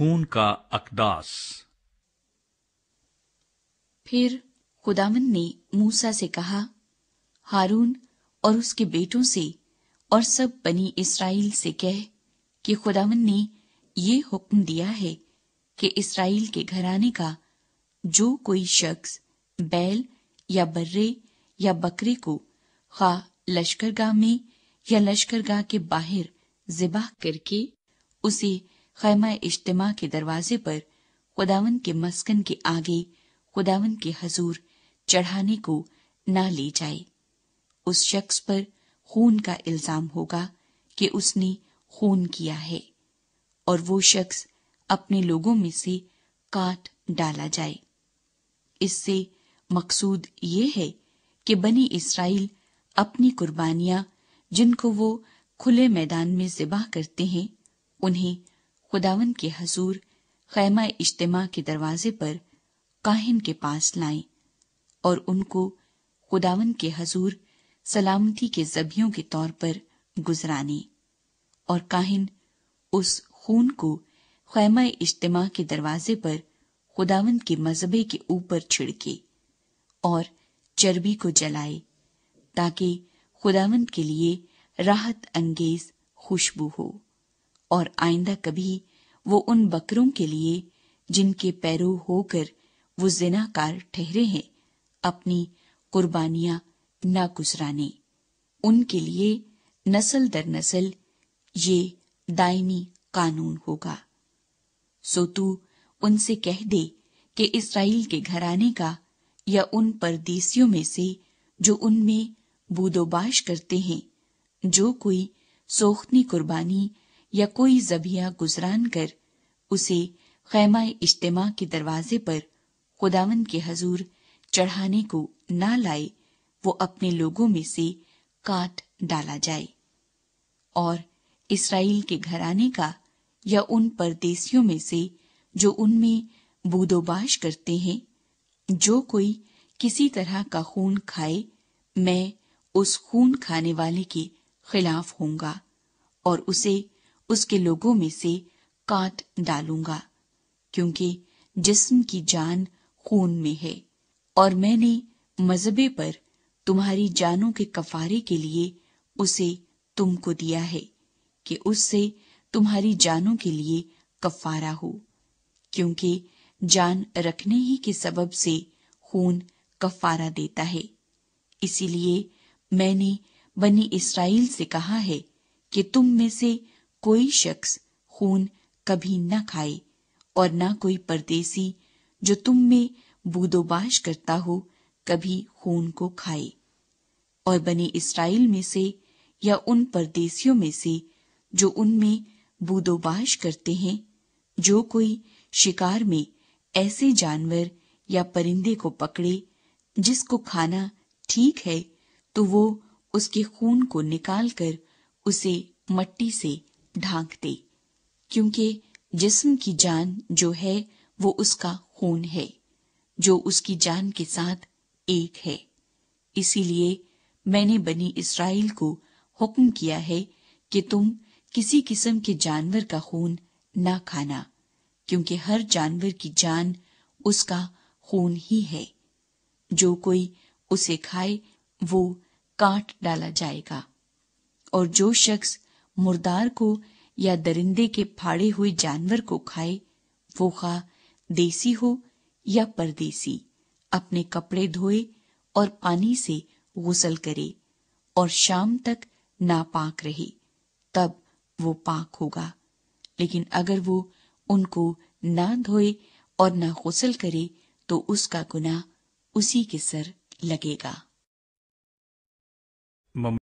खून का अकदास फिर खुदावन ने मूसा से कहा हारून और उसके बेटों से और सब बनी इसराइल से कह कि खुदावन ने ये हुक्म दिया है कि इसराइल के घराने का जो कोई शख्स बैल या बर्रे या बकरे को खा लश्करगाह में या लश्करगाह के बाहर जिबाह करके उसे खैमा इज्तमा के दरवाजे पर खुदावन के मस्कन के आगे खुदावन के हजूर चढ़ाने को ना ले जाए उस शख्स पर खून का इल्जाम होगा कि उसने खून किया है और वो शख्स अपने लोगों में से काट डाला जाए इससे मकसूद ये है कि बनी इसराइल अपनी कुर्बानियां जिनको वो खुले मैदान में जिबा करते हैं उन्हें खुदावन के हजूर खैमा इज्तमा के दरवाजे पर काहिन के पास लाएं और उनको खुदावन के हजूर सलामती के जबियों के तौर पर गुजराने और काहिन उस खून को खैमा इज्तमा के दरवाजे पर खुदावन के मजहबे के ऊपर छिड़के और चर्बी को जलाए ताकि खुदावंद के लिए राहत अंगेज खुशबू हो और आइंदा कभी वो उन बकरों के लिए जिनके पैरो होकर वो जिनाकार ठहरे हैं अपनी कुर्बानियां ना गुजराने उनके लिए नस्ल दर नस्ल ये दायमी कानून होगा सो तू उनसे कह दे कि इसराइल के घराने का या उन परदेसियों में से जो उनमें बूदोबाश करते हैं जो कोई सोखनी कुर्बानी या कोई जबिया गुजरान कर उसे खैमा इज्तमा के दरवाजे पर खुदावन के हजूर चढ़ाने को न लाए वो अपने लोगों में से काट डाला जाए और इसराइल के घराने का या उन परदेसियों में से जो उनमें बूदोबाश करते हैं जो कोई किसी तरह का खून खाए मैं उस खून खाने वाले के खिलाफ होंगे और उसे उसके लोगों में से काट डालूंगा क्योंकि जिस्म की जान खून में है और मैंने मजहबे पर तुम्हारी जानों के कफारे के लिए उसे तुमको दिया है कि उससे तुम्हारी जानों के लिए कफारा हो क्योंकि जान रखने ही के सबब से खून कफारा देता है इसीलिए मैंने बनी इसराइल से कहा है कि तुम में से कोई शख्स खून कभी न खाए और न कोई परदेसी जो तुम में बूदोबाश करता हो कभी खून को खाए और बने इसराइल में से या उन परदेसियों में से जो उनमें बूदोबाश करते हैं जो कोई शिकार में ऐसे जानवर या परिंदे को पकड़े जिसको खाना ठीक है तो वो उसके खून को निकालकर उसे मट्टी से ढांक दे क्योंकि जिस्म की जान जो है वो उसका खून है जो उसकी जान के साथ एक है इसीलिए मैंने बनी इसराइल को हुक्म किया है कि तुम किसी किस्म के जानवर का खून ना खाना क्योंकि हर जानवर की जान उसका खून ही है जो कोई उसे खाए वो काट डाला जाएगा और जो शख्स मुर्दार को या दरिंदे के फाड़े हुए जानवर को खाए वो खा देसी हो या परदेसी अपने कपड़े धोए और पानी से गुसल करे और शाम तक नापाक रहे तब वो पाक होगा लेकिन अगर वो उनको ना धोए और ना गुसल करे तो उसका गुनाह उसी के सर लगेगा